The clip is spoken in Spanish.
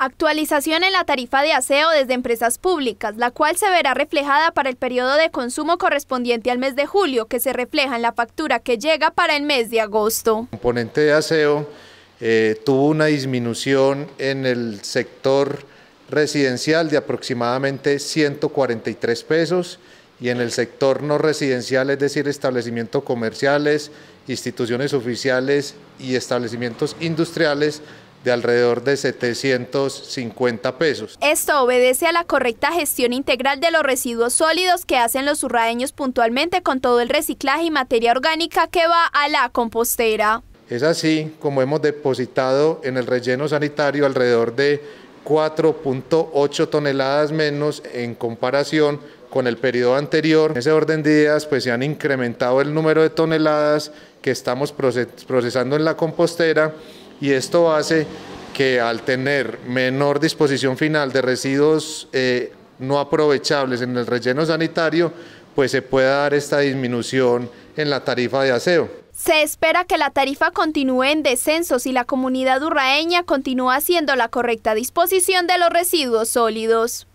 Actualización en la tarifa de aseo desde empresas públicas, la cual se verá reflejada para el periodo de consumo correspondiente al mes de julio, que se refleja en la factura que llega para el mes de agosto. El componente de aseo eh, tuvo una disminución en el sector residencial de aproximadamente 143 pesos y en el sector no residencial, es decir, establecimientos comerciales, instituciones oficiales y establecimientos industriales, alrededor de 750 pesos. Esto obedece a la correcta gestión integral de los residuos sólidos que hacen los urraeños puntualmente con todo el reciclaje y materia orgánica que va a la compostera. Es así como hemos depositado en el relleno sanitario alrededor de 4.8 toneladas menos en comparación con el periodo anterior. En ese orden de días pues, se han incrementado el número de toneladas que estamos procesando en la compostera y esto hace que al tener menor disposición final de residuos eh, no aprovechables en el relleno sanitario, pues se pueda dar esta disminución en la tarifa de aseo. Se espera que la tarifa continúe en descenso si la comunidad urraeña continúa haciendo la correcta disposición de los residuos sólidos.